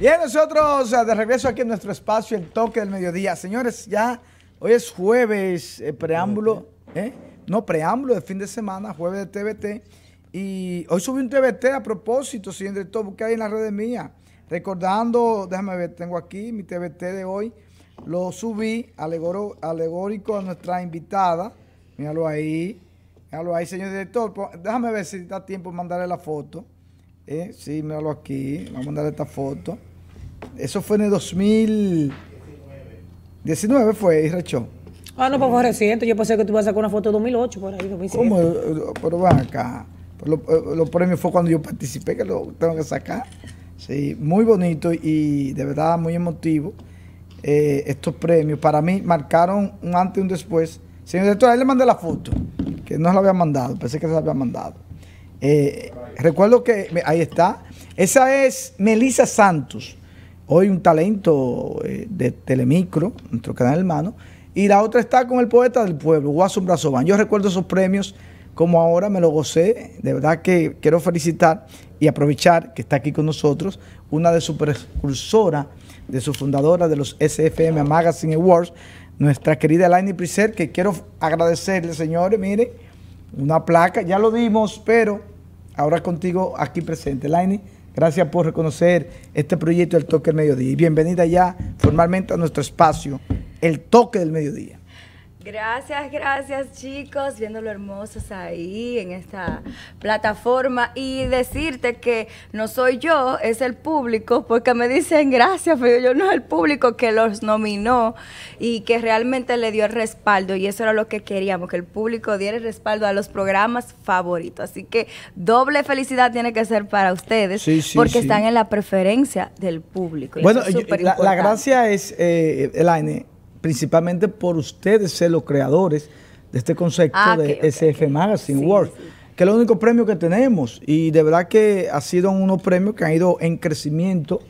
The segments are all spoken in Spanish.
Bien, nosotros eh, de regreso aquí en nuestro espacio, el toque del mediodía. Señores, ya hoy es jueves, eh, preámbulo, ¿eh? no, preámbulo de fin de semana, jueves de TBT. Y hoy subí un TBT a propósito, señor director, porque que hay en las redes mías. Recordando, déjame ver, tengo aquí mi TBT de hoy. Lo subí alegórico a nuestra invitada. Míralo ahí, míralo ahí, señor director. Déjame ver si da tiempo mandarle la foto. Eh, sí, míralo aquí. Vamos a mandar esta foto. Eso fue en el 2019, fue Rachó? Ah, no, pues fue reciente. Yo pensé que tú ibas a sacar una foto de 2008 por ahí, 2007. ¿Cómo? Eh, pero van acá. Eh, los, premios fue cuando yo participé, que lo tengo que sacar. Sí, muy bonito y de verdad muy emotivo. Eh, estos premios para mí marcaron un antes y un después. Señor director, ahí le mandé la foto, que no se la había mandado, pensé que se la había mandado. Eh, recuerdo que ahí está. Esa es Melissa Santos, hoy un talento eh, de Telemicro, nuestro canal hermano. Y la otra está con el poeta del pueblo, Guasum Brazoban. Yo recuerdo esos premios como ahora, me lo gocé. De verdad que quiero felicitar y aprovechar que está aquí con nosotros una de sus precursoras, de su fundadora de los SFM Magazine Awards, nuestra querida Elaine Priser, que quiero agradecerle, señores, miren una placa, ya lo dimos, pero ahora contigo aquí presente. Laini, gracias por reconocer este proyecto del Toque del Mediodía. Y bienvenida ya formalmente a nuestro espacio, el Toque del Mediodía. Gracias, gracias chicos, viéndolo hermosos ahí en esta plataforma y decirte que no soy yo, es el público, porque me dicen gracias, pero yo no es el público que los nominó y que realmente le dio el respaldo y eso era lo que queríamos, que el público diera respaldo a los programas favoritos. Así que doble felicidad tiene que ser para ustedes porque están en la preferencia del público. Bueno, la, gracia es, eh, Elaine, principalmente por ustedes ser los creadores de este concepto ah, de SF Magazine World, que es el único premio que tenemos. Y de verdad que ha sido unos premios que han ido en crecimiento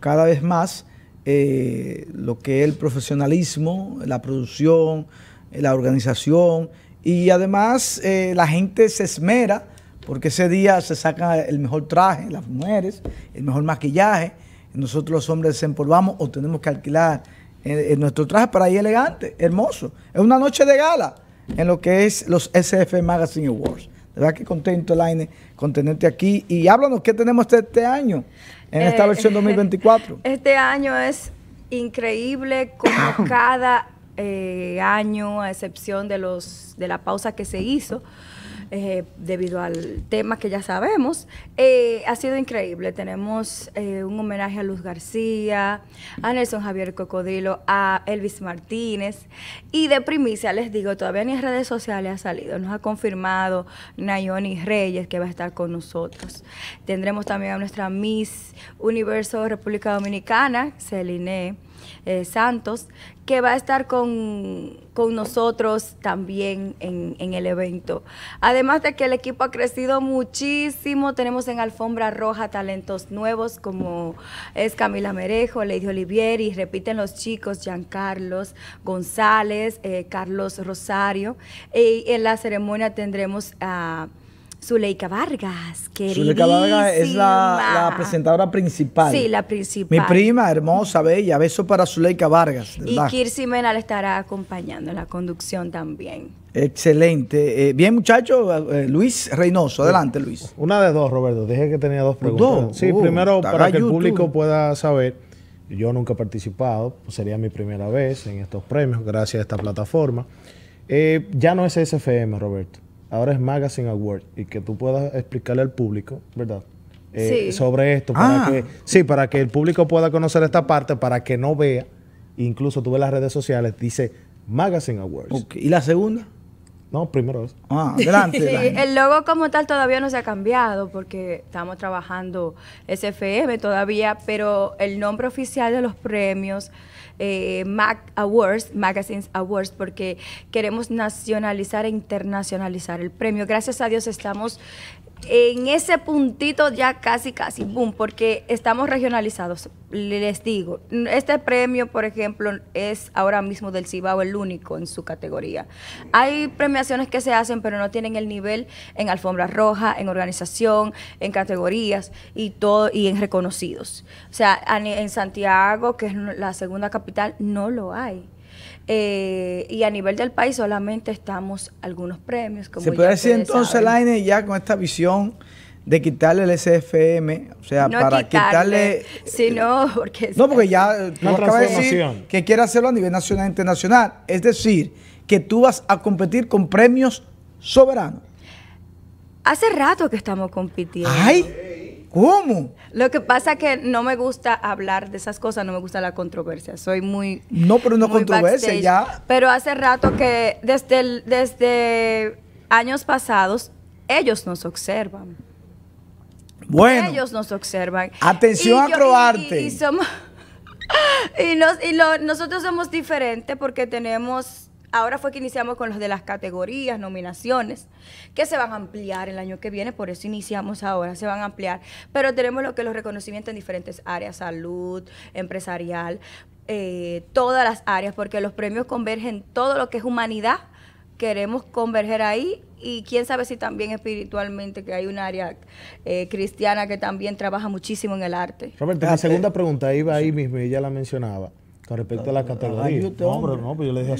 cada vez más, eh, lo que es el profesionalismo, la producción, eh, la organización. Y además eh, la gente se esmera porque ese día se saca el mejor traje, las mujeres, el mejor maquillaje. Nosotros los hombres empolvamos pues o tenemos que alquilar eh, eh, nuestro traje para ahí elegante, hermoso. Es una noche de gala en lo que es los SF Magazine Awards. De verdad que contento, Elaine, con tenerte aquí. Y háblanos, ¿qué tenemos este, este año en esta eh, versión 2024? Este año es increíble como cada año, a excepción de, los, de la pausa que se hizo. Eh, debido al tema que ya sabemos. Eh, ha sido increíble. Tenemos eh, un homenaje a Luz García, a Nelson Javier Cocodrilo, a Elvis Martínez. Y de primicia, les digo, todavía ni en redes sociales ha salido. Nos ha confirmado Nayoni Reyes que va a estar con nosotros. Tendremos también a nuestra Miss Universo República Dominicana, Celine eh, Santos, que va a estar con, nosotros también en, el evento. Además de que el equipo ha crecido muchísimo, tenemos en Alfombra Roja talentos nuevos como es Camila Merejo, Lady Olivieri, repiten los chicos, Giancarlos González, eh, Carlos Rosario. Y en la ceremonia tendremos a... Zuleika Vargas, querida. Zuleika Vargas es la, presentadora principal. Sí, la principal. Mi prima, hermosa, bella. Beso para Zuleika Vargas. Y Kirsi le estará acompañando en la conducción también. Excelente. Eh, bien, muchachos, eh, eh, Luis Reynoso. Adelante, Luis. Una de dos, Roberto. Dije que tenía dos preguntas. Sí, uh, primero, para que el público pueda saber, yo nunca he participado, pues sería mi primera vez en estos premios, gracias a esta plataforma. ya no es SFM, Roberto ahora es Magazine Award y que tú puedas explicarle al público, ¿verdad? Eh, sobre esto, para ah. que, sí, para que el público pueda conocer esta parte, para que no vea, incluso tú ves las redes sociales, dice Magazine Awards. ¿Y la segunda? No, primero Ah, adelante. sí, el logo como tal todavía no se ha cambiado porque estamos trabajando SFM todavía, pero el nombre oficial de los premios eh, Mac Awards, Magazines Awards, porque queremos nacionalizar e internacionalizar el premio. Gracias a Dios estamos en ese puntito ya casi, casi, boom, porque estamos regionalizados. Les digo, este premio, por ejemplo, es ahora mismo del Cibao el único en su categoría. Hay premiaciones que se hacen, pero no tienen el nivel en alfombra roja, en organización, en categorías y todo, y en reconocidos. O sea, en Santiago, que es la segunda capital, no lo hay. Eh, y a nivel del país solamente estamos algunos premios. Como Se puede decir entonces, Laine, ya con esta visión de quitarle el SFM, o sea, para quitarle, sino eh, porque No, porque ya de decir que quiere hacerlo a nivel nacional e internacional, es decir, que tú vas a competir con premios soberanos. Hace rato que estamos compitiendo. Ay. ¿Cómo? Lo que pasa es que no me gusta hablar de esas cosas, no me gusta la controversia. Soy muy. No, pero no controversia, ya. Pero hace rato que, desde, desde años pasados, ellos nos observan. Bueno. Ellos nos observan. Atención a Croarte. Y, nosotros somos diferentes porque tenemos Ahora fue que iniciamos con los de las categorías, nominaciones, que se van a ampliar el año que viene, por eso iniciamos ahora, se van a ampliar. Pero tenemos lo que los reconocimientos en diferentes áreas, salud, empresarial, eh, todas las áreas, porque los premios convergen todo lo que es humanidad, queremos converger ahí y quién sabe si también espiritualmente, que hay un área eh, cristiana que también trabaja muchísimo en el arte. Roberto, la ah, eh, segunda pregunta iba ahí mismo y ya la mencionaba. Con respecto a la ah, ah, categoría.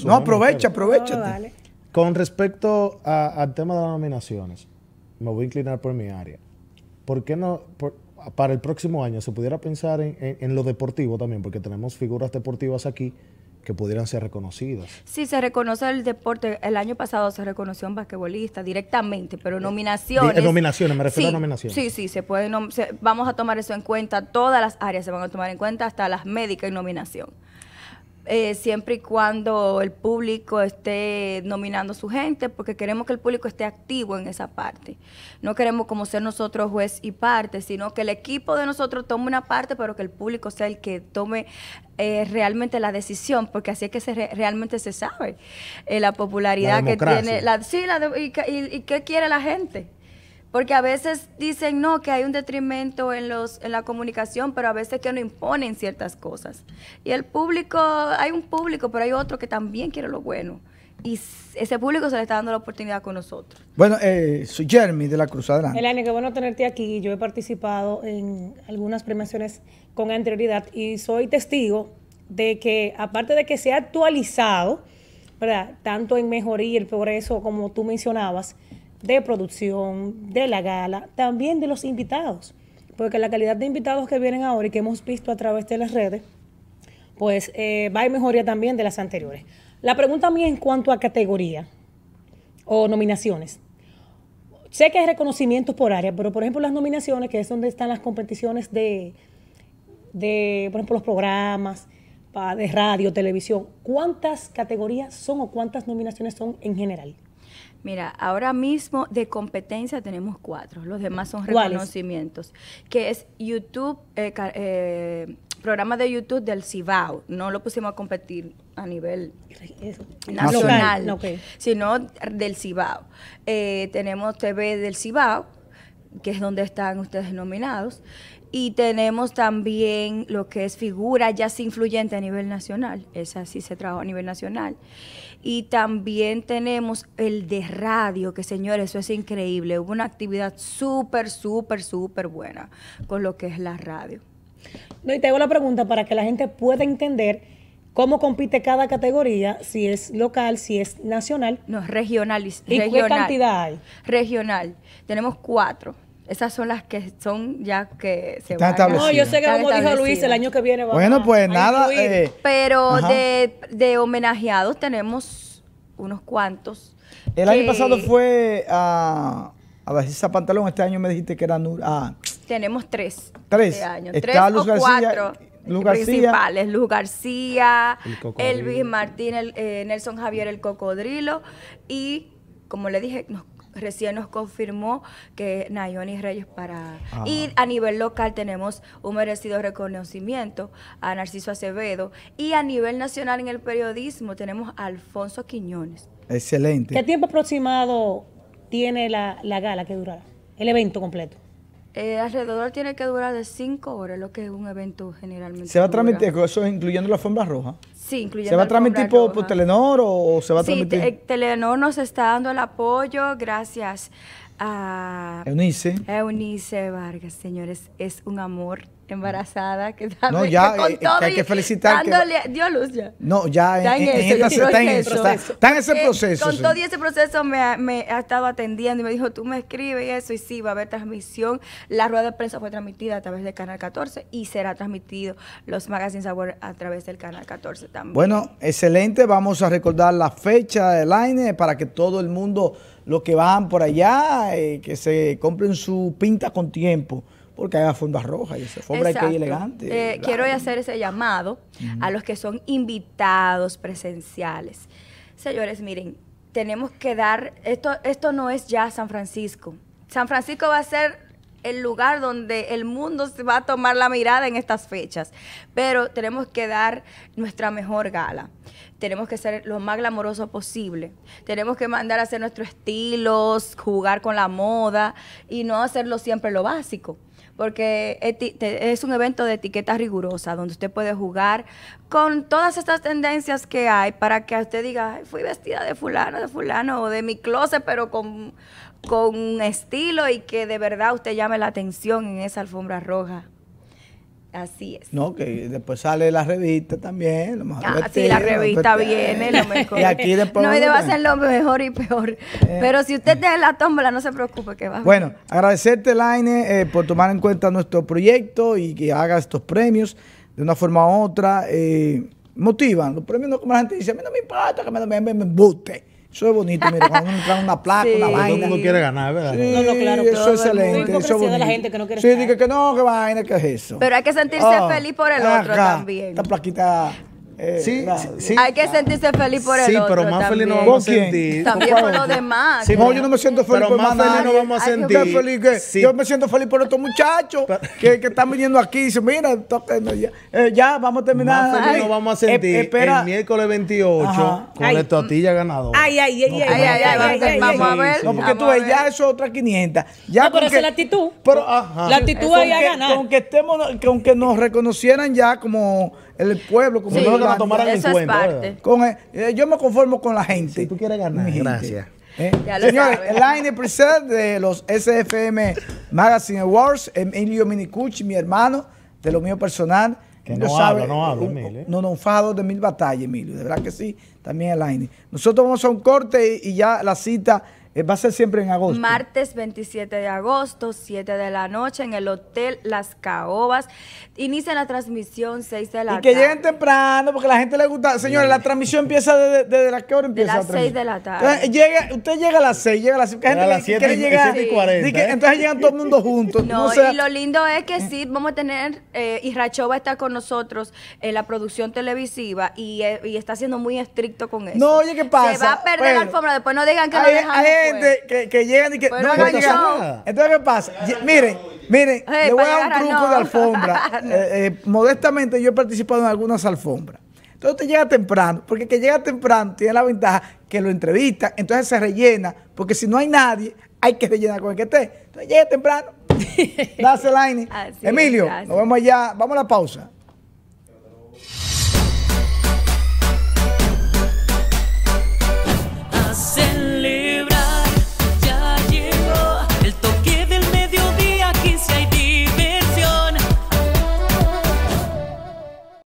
no, aprovecha, aprovecha. Oh, con respecto al tema de las nominaciones, me voy a inclinar por mi área. ¿Por qué no, para el próximo año, se pudiera pensar en, en lo deportivo también? Porque tenemos figuras deportivas aquí que pudieran ser reconocidas. Sí, se reconoce el deporte. El año pasado se reconoció un basquetbolista directamente, pero eh, nominaciones. nominaciones, me refiero a nominaciones. Sí, sí, se puede. vamos a tomar eso en cuenta. Todas las áreas se van a tomar en cuenta, hasta las médicas y nominación. Eh, siempre y cuando el público esté nominando su gente, porque queremos que el público esté activo en esa parte. No queremos como ser nosotros juez y parte, sino que el equipo de nosotros tome una parte, pero que el público sea el que tome eh, realmente la decisión, porque así es que se realmente se sabe eh, la popularidad que tiene. La, sí, y, y qué quiere la gente. Porque a veces dicen, no, que hay un detrimento en, los, en la comunicación, pero a veces que no imponen ciertas cosas. Y el público, hay un público, pero hay otro que también quiere lo bueno. Y ese público se le está dando la oportunidad con nosotros. Bueno, eh, soy Jeremy de la Cruz Adelante. año qué bueno tenerte aquí. Yo he participado en algunas premiaciones con anterioridad y soy testigo de que, aparte de que se ha actualizado, ¿verdad? Tanto en mejoría, el progreso, como tú mencionabas, de producción, de la gala, también de los invitados. Porque la calidad de invitados que vienen ahora y que hemos visto a través de las redes, pues eh, va en mejoría también de las anteriores. La pregunta mía en cuanto a categoría o nominaciones. Sé que hay reconocimientos por área, pero por ejemplo las nominaciones, que es donde están las competiciones de, de por ejemplo, los programas de radio, televisión, ¿cuántas categorías son o cuántas nominaciones son en general? Mira, ahora mismo de competencia tenemos cuatro, los demás son reconocimientos, que es YouTube, eh, eh, programa de YouTube del Cibao, no lo pusimos a competir a nivel nacional, sino del Cibao. Eh, tenemos TV del Cibao, que es donde están ustedes nominados. Y tenemos también lo que es figura ya se influyente a nivel nacional. Esa sí se trabajó a nivel nacional. Y también tenemos el de radio, que señores, eso es increíble. Hubo una actividad súper, súper, súper buena con lo que es la radio. No, y te hago la pregunta para que la gente pueda entender cómo compite cada categoría, si es local, si es nacional. No, es regional. ¿Y qué cantidad hay? Regional. Tenemos cuatro esas son las que son ya que se No, yo sé que como dijo Luis, el año que viene Bueno, pues nada. Eh, Pero de, de, homenajeados tenemos unos cuantos. El año pasado fue a, a esa Pantalón, este año me dijiste que era Nur. Ah. Tenemos tres. Tres. Este tres o cuatro. principales, Luz García, Elvis martín eh, Nelson Javier el Cocodrilo y, como le dije, nos recién nos confirmó que Nayoni Reyes para... Y ah. a nivel local tenemos un merecido reconocimiento a Narciso Acevedo y a nivel nacional en el periodismo tenemos a Alfonso Quiñones. Excelente. ¿Qué tiempo aproximado tiene la, la gala que durará? El evento completo. Eh, alrededor tiene que durar de cinco horas, lo que es un evento generalmente. ¿Se va a transmitir eso incluyendo la alfombra roja? Sí, incluyendo ¿Se va a transmitir por, Telenor o, se va a transmitir? Sí, Telenor nos está dando el apoyo gracias a... Eunice. Eunice Vargas, señores, es un amor embarazada, que también con eh, todo que hay que felicitar. Dándole, luz ya. No, ya está en, eso, está en ese eh, proceso. Con todo ese proceso me, me, ha estado atendiendo y me dijo, tú me escribes y eso, y sí, va a haber transmisión. La rueda de prensa fue transmitida a través del Canal 14 y será transmitido los magazines Sabor a través del Canal 14 también. Bueno, excelente, vamos a recordar la fecha del aire para que todo el mundo, los que van por allá, eh, que se compren su pinta con tiempo porque haga funda roja y esa y que elegante. Eh, quiero hacer ese llamado a los que son invitados presenciales. Señores, miren, tenemos que dar, esto, esto no es ya San Francisco. San Francisco va a ser el lugar donde el mundo se va a tomar la mirada en estas fechas, pero tenemos que dar nuestra mejor gala tenemos que ser lo más glamoroso posible. Tenemos que mandar a hacer nuestros estilos, jugar con la moda y no hacerlo siempre lo básico porque es un evento de etiqueta rigurosa, donde usted puede jugar con todas estas tendencias que hay para que usted diga, fui vestida de fulano, de fulano, o de mi closet, pero con, con estilo y que de verdad usted llame la atención en esa alfombra roja. Así es. No, que después sale la revista también. Lo mejor ah, la revista viene, lo mejor. y aquí después. No, y debe ser lo mejor y peor. Eh. Pero si usted tiene la tómbola, no se preocupe que va. Bueno, agradecerte, Laine, eh, por tomar en cuenta nuestro proyecto y que haga estos premios de una forma u otra. Eh, motivan. Los premios no como la gente dice, a mí no me importa que me, me, eso es bonito, mira, cuando uno trae una placa, una vaina. Todo el mundo quiere ganar, ¿verdad? Sí, no, no, claro. Eso es excelente. Eso es bonito. de la gente que no quiere Sí, dice que no, que vaina, que es eso. Pero hay que sentirse ah, feliz por el ah, otro también. Esta plaquita. Eh, sí, Hay que ah. sentirse feliz por el sí, otro. Sí, pero más feliz no vamos a sentir. También por los demás. Sí, yo no me siento feliz pero por más feliz no vamos a sentir. Que feliz, que Yo me siento feliz por estos muchachos que, que, están viniendo aquí y dicen, mira, eh, ya, vamos a terminar. Más feliz no vamos a eh, sentir. El miércoles 28 con ay. a ganador Ay, ay, ay, ay, ay, ay, ay, Vamos a ver. No, porque tú ves, ya eso es otra 500. Ya no, pero esa es la actitud. Pero, La actitud ahí a aunque estemos, aunque nos reconocieran ya como el pueblo como sí, en cuenta. Con eh, eh, yo me conformo con la gente. Si tú quieres ganar, gracias. Eh, el line present de los SFM Magazine Awards, em, Emilio Minicucci, mi hermano, de lo mío personal. Que no hablo, no hablo, Emilio. No, no, un de mil batallas, Emilio, de verdad que sí, también el line. Nosotros vamos a un corte y ya la cita eh, va a ser siempre en agosto. Martes 27 de agosto, 7 de la noche, en el Hotel Las Caobas. Inicia la transmisión 6 de la tarde. Y que lleguen temprano, porque la gente le gusta. Señores, la transmisión empieza desde de, las que hora empieza. a las 6 de la tarde. usted llega a las 6, llega a las 7. a las 7 y 40. Entonces llegan todo el mundo juntos. No, y lo lindo es que sí, vamos a tener, y eh, Racho va estar con nosotros en la producción televisiva eh, y, está siendo muy estricto con eso. No, oye, ¿qué pasa? Se va a perder la alfombra, después no digan que no dejan. Pues. que, llegan y que no hagan nada. Entonces, ¿qué pasa? Miren, miren, eh, le voy a dar un truco de alfombra. Eh, eh, modestamente, yo he participado en algunas alfombras. Entonces usted llega temprano, porque que llega temprano tiene la ventaja que lo entrevista, entonces se rellena, porque si no hay nadie, hay que rellenar con el que esté. Entonces llega temprano, Emilio, nos vemos allá, vamos a la pausa.